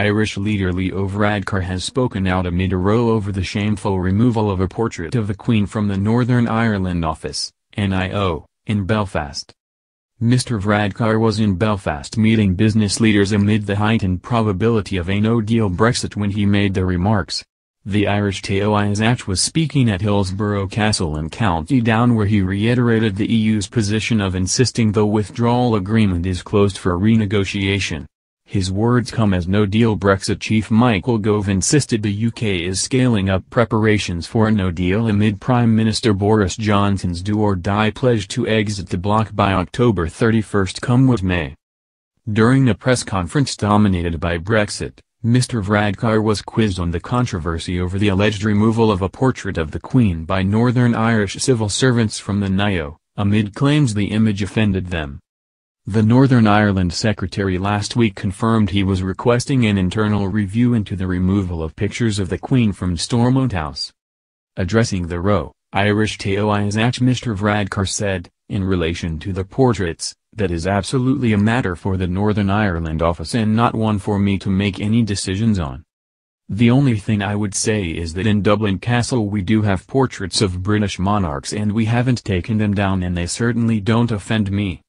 Irish leader Leo Varadkar has spoken out amid a row over the shameful removal of a portrait of the Queen from the Northern Ireland office, NIO, in Belfast. Mr Varadkar was in Belfast meeting business leaders amid the heightened probability of a no-deal Brexit when he made the remarks. The Irish Taoiseach Isach was speaking at Hillsborough Castle in County Down where he reiterated the EU's position of insisting the withdrawal agreement is closed for renegotiation. His words come as no-deal Brexit chief Michael Gove insisted the UK is scaling up preparations for a no-deal amid Prime Minister Boris Johnson's do-or-die pledge to exit the bloc by October 31 come what may. During a press conference dominated by Brexit, Mr Varadkar was quizzed on the controversy over the alleged removal of a portrait of the Queen by Northern Irish civil servants from the NIO, amid claims the image offended them. The Northern Ireland Secretary last week confirmed he was requesting an internal review into the removal of pictures of the Queen from Stormont House. Addressing the row, Irish Taoiseach Mr Vradkar said, in relation to the portraits, that is absolutely a matter for the Northern Ireland office and not one for me to make any decisions on. The only thing I would say is that in Dublin Castle we do have portraits of British monarchs and we haven't taken them down and they certainly don't offend me.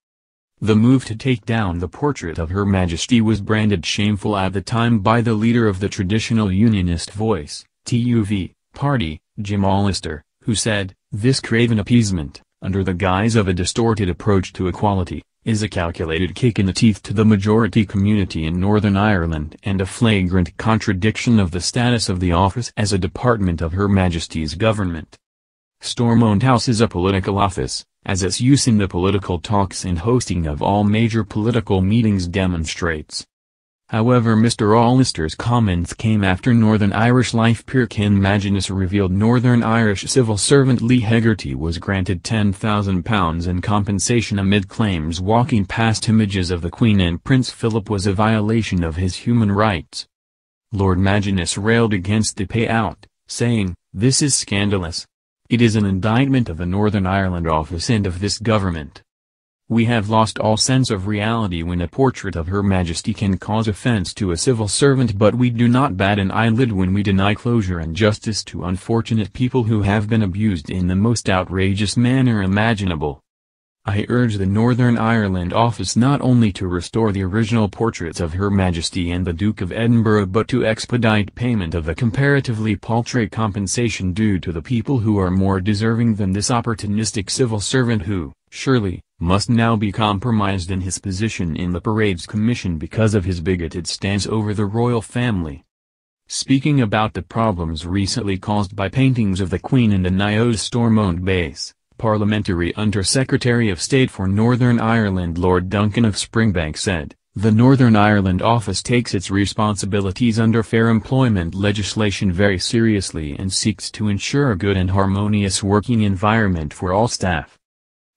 The move to take down the portrait of Her Majesty was branded shameful at the time by the leader of the traditional Unionist Voice TUV, party, Jim Allister, who said, this craven appeasement, under the guise of a distorted approach to equality, is a calculated kick in the teeth to the majority community in Northern Ireland and a flagrant contradiction of the status of the office as a department of Her Majesty's government. Stormont House is a political office, as its use in the political talks and hosting of all major political meetings demonstrates. However Mr. Allister's comments came after Northern Irish life peer Ken Maginus revealed Northern Irish civil servant Lee Hegarty was granted £10,000 in compensation amid claims walking past images of the Queen and Prince Philip was a violation of his human rights. Lord Maginus railed against the payout, saying, This is scandalous, it is an indictment of the Northern Ireland office and of this government. We have lost all sense of reality when a portrait of Her Majesty can cause offence to a civil servant but we do not bat an eyelid when we deny closure and justice to unfortunate people who have been abused in the most outrageous manner imaginable. I urge the Northern Ireland office not only to restore the original portraits of Her Majesty and the Duke of Edinburgh but to expedite payment of the comparatively paltry compensation due to the people who are more deserving than this opportunistic civil servant who, surely, must now be compromised in his position in the Parades Commission because of his bigoted stance over the royal family. Speaking about the problems recently caused by paintings of the Queen and the Nios storm-owned base, Parliamentary Under-Secretary of State for Northern Ireland Lord Duncan of Springbank said, the Northern Ireland office takes its responsibilities under fair employment legislation very seriously and seeks to ensure a good and harmonious working environment for all staff.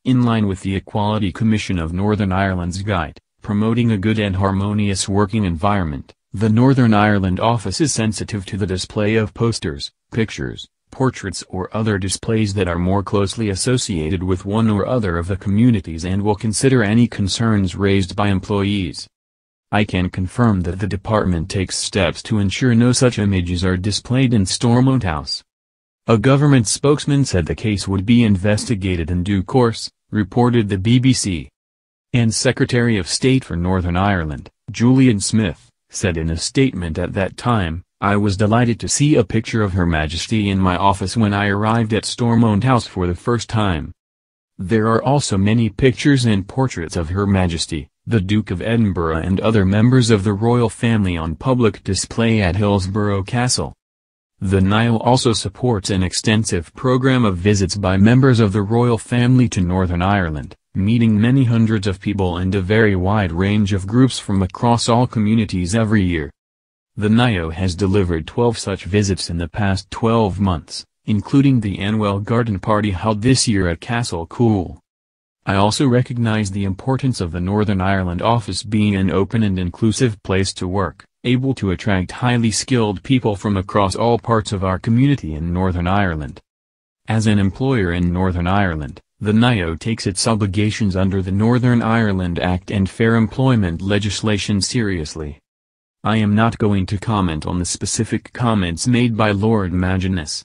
In line with the Equality Commission of Northern Ireland's guide, promoting a good and harmonious working environment, the Northern Ireland office is sensitive to the display of posters, pictures, portraits or other displays that are more closely associated with one or other of the communities and will consider any concerns raised by employees. I can confirm that the department takes steps to ensure no such images are displayed in Stormont House. A government spokesman said the case would be investigated in due course, reported the BBC. And Secretary of State for Northern Ireland, Julian Smith, said in a statement at that time, I was delighted to see a picture of Her Majesty in my office when I arrived at Stormont House for the first time. There are also many pictures and portraits of Her Majesty, the Duke of Edinburgh and other members of the royal family on public display at Hillsborough Castle. The Nile also supports an extensive program of visits by members of the royal family to Northern Ireland, meeting many hundreds of people and a very wide range of groups from across all communities every year. The NIO has delivered 12 such visits in the past 12 months, including the annual garden party held this year at Castle Cool. I also recognize the importance of the Northern Ireland office being an open and inclusive place to work, able to attract highly skilled people from across all parts of our community in Northern Ireland. As an employer in Northern Ireland, the NIO takes its obligations under the Northern Ireland Act and Fair Employment legislation seriously. I am not going to comment on the specific comments made by Lord Maginus.